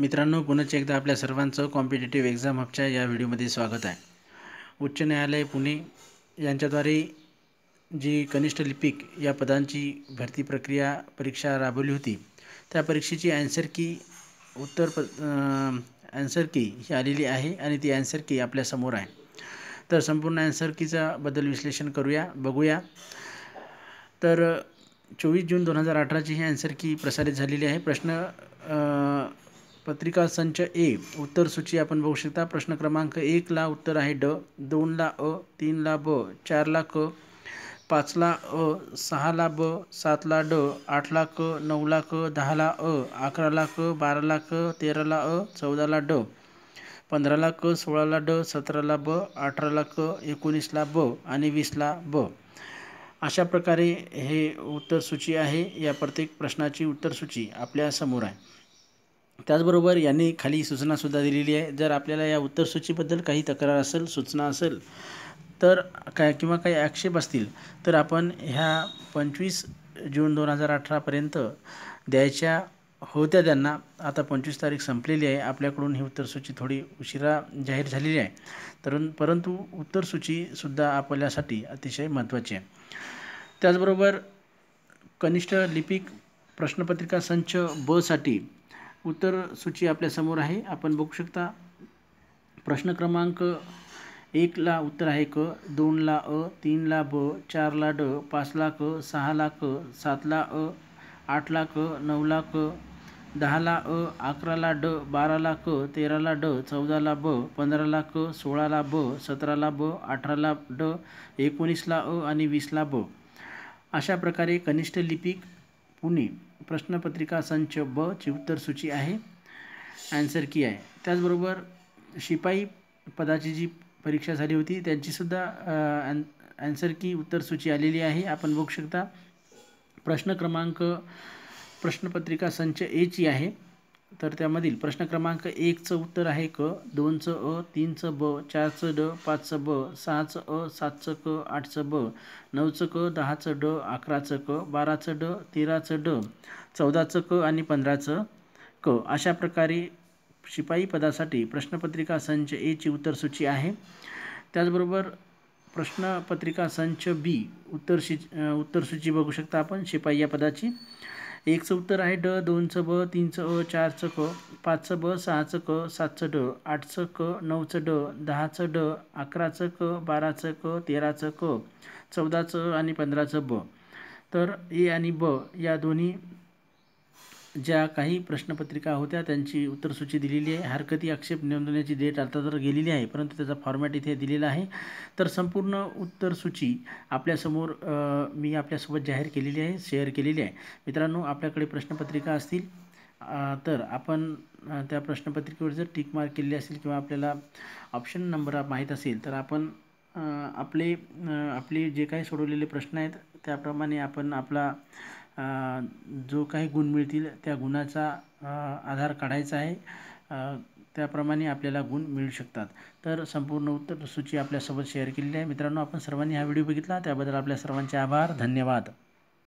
मित्रांनो पुन्हा एकदा आपल्या सर्वांचं कॉम्पिटेटिव्ह एक्झाम हबच्या या व्हिडिओमध्ये स्वागत आहे उच्च न्यायालय पुणे यांच्याद्वारे जी कनिष्ठ लिपिक या पदांची भरती प्रक्रिया परीक्षा राबवली होती त्या परीक्षेची ॲन्सर की उत्तर प अँसर की ही आलेली आहे आणि ती अँसर की आपल्यासमोर आहे तर संपूर्ण ॲन्सर कीचा बदल विश्लेषण करूया बघूया तर चोवीस जून दोन हजार अठराची ही ॲन्सर की प्रसारित झालेली आहे प्रश्न पत्रिका संच ए उत्तर सूची आपण बघू शकता प्रश्न क्रमांक एकला उत्तर आहे ड दोनला अ तीनला ब चारला क पाचला अ सहाला ब सातला ड आठला क ला क दहाला अ अकराला क बाराला क तेराला अ चौदाला ड पंधराला क सोळाला ड सतराला ब अठराला क एकोणीसला ब आणि वीसला ब अशा प्रकारे हे उत्तरसूची आहे या प्रत्येक प्रश्नाची उत्तरसूची आपल्या समोर आहे त्याचबरोबर यांनी खाली सूचनासुद्धा दिलेली आहे जर आपल्याला या उत्तरसूचीबद्दल काही तक्रार असेल सूचना असेल तर काय किंवा काही आक्षेप असतील तर आपण ह्या पंचवीस जून दोन हजार अठरापर्यंत द्यायच्या होत्या त्यांना आता पंचवीस तारीख संपलेली आहे आपल्याकडून ही उत्तरसूची थोडी उशिरा जाहीर झालेली आहे तर परंतु उत्तरसूचीसुद्धा आपल्यासाठी अतिशय महत्त्वाची आहे त्याचबरोबर कनिष्ठ लिपिक प्रश्नपत्रिका संच बसाठी उत्तर सूची आपल्यासमोर आहे आपण बघू शकता प्रश्न क्रमांक एकला उत्तर आहे क दोनला अ तीनला ब चारला ड पाचला क सहाला क सातला अ आठला क नऊला क दहाला अ अकराला ड बाराला क तेराला ड चौदाला ब पंधराला क सोळाला ब सतराला ब अठराला ड एकोणीसला अ आणि वीसला ब अशा प्रकारे कनिष्ठ लिपिक पुणे प्रश्नपत्रिका संच ब ची उत्तरसूची आहे ॲन्सर की आहे त्याचबरोबर शिपाई पदाची जी परीक्षा झाली होती त्यांचीसुद्धा अॅन ॲन्सर की उत्तरसूची आलेली आहे आपण बघू शकता प्रश्न क्रमांक प्रश्नपत्रिका संच एची आहे तर त्यामधील प्रश्न क्रमांक एकचं उत्तर आहे क दोनचं अ तीनचं ब चारचं ड पाचचं ब सहाचं अ सातचं क आठचं ब नऊचं क दहाचं ड अकराचं क बाराचं ड तेराचं ड चौदाचं क आणि पंधराचं क अशा प्रकारे शिपाई पदासाठी प्रश्नपत्रिका संच एची उत्तरसूची आहे त्याचबरोबर प्रश्नपत्रिका संच बी उत्तरशी उत्तरसूची बघू शकता आपण शिपाई या पदाची एकचं उत्तर आहे ड दोनचं ब तीनचं अ चारचं क पाचचं ब सहाचं क सातचं ड आठचं क नऊचं ड दहाचं ड अकराचं क बाराचं क तेराचं क चौदाचं आणि पंधराचं ब तर ए आणि ब या दोन्ही ज्या काही प्रश्नपत्रिका होत्या त्यांची उत्तरसूची दिलेली आहे हरकती आक्षेप नोंदवण्याची डेट आता तर गेलेली आहे परंतु त्याचा फॉर्मॅट इथे दिलेला आहे तर संपूर्ण उत्तरसूची आपल्यासमोर मी आपल्यासोबत जाहीर केलेली आहे शेअर केलेली आहे मित्रांनो आपल्याकडे प्रश्नपत्रिका असतील तर आपण त्या प्रश्नपत्रिकेवर जर टिक मार्क केलेली असेल किंवा आपल्याला ऑप्शन नंबर माहीत असेल तर आपण आपले आपले जे काही सोडवलेले प्रश्न आहेत त्याप्रमाणे आपण आपला जो काही गुण मिळतील त्या गुणाचा आधार काढायचा आहे त्याप्रमाणे आपल्याला गुण मिळू शकतात तर संपूर्ण उत्तर सूची आपल्यासोबत शेअर केलेली आहे मित्रांनो आपण सर्वांनी हा व्हिडिओ बघितला त्याबद्दल आपल्या सर्वांचे आभार धन्यवाद